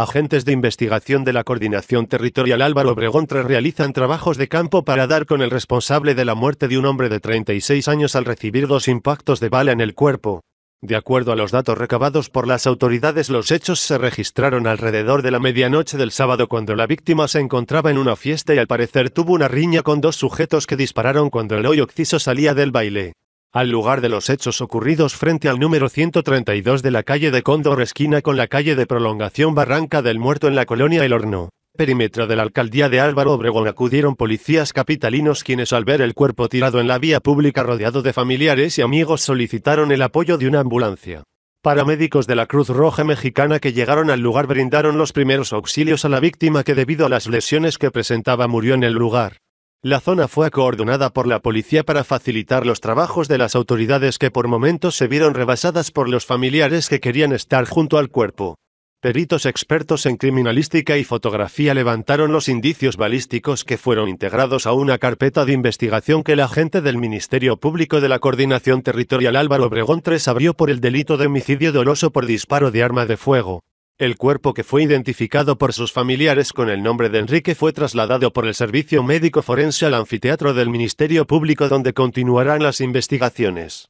Agentes de investigación de la Coordinación Territorial Álvaro Obregón realizan trabajos de campo para dar con el responsable de la muerte de un hombre de 36 años al recibir dos impactos de bala en el cuerpo. De acuerdo a los datos recabados por las autoridades, los hechos se registraron alrededor de la medianoche del sábado cuando la víctima se encontraba en una fiesta y al parecer tuvo una riña con dos sujetos que dispararon cuando el hoy occiso salía del baile al lugar de los hechos ocurridos frente al número 132 de la calle de Cóndor esquina con la calle de prolongación Barranca del Muerto en la colonia El Horno. Perímetro de la alcaldía de Álvaro Obregón acudieron policías capitalinos quienes al ver el cuerpo tirado en la vía pública rodeado de familiares y amigos solicitaron el apoyo de una ambulancia. Paramédicos de la Cruz Roja Mexicana que llegaron al lugar brindaron los primeros auxilios a la víctima que debido a las lesiones que presentaba murió en el lugar. La zona fue acordonada por la policía para facilitar los trabajos de las autoridades que por momentos se vieron rebasadas por los familiares que querían estar junto al cuerpo. Peritos expertos en criminalística y fotografía levantaron los indicios balísticos que fueron integrados a una carpeta de investigación que el agente del Ministerio Público de la Coordinación Territorial Álvaro Obregón III abrió por el delito de homicidio doloso por disparo de arma de fuego. El cuerpo que fue identificado por sus familiares con el nombre de Enrique fue trasladado por el Servicio Médico Forense al anfiteatro del Ministerio Público donde continuarán las investigaciones.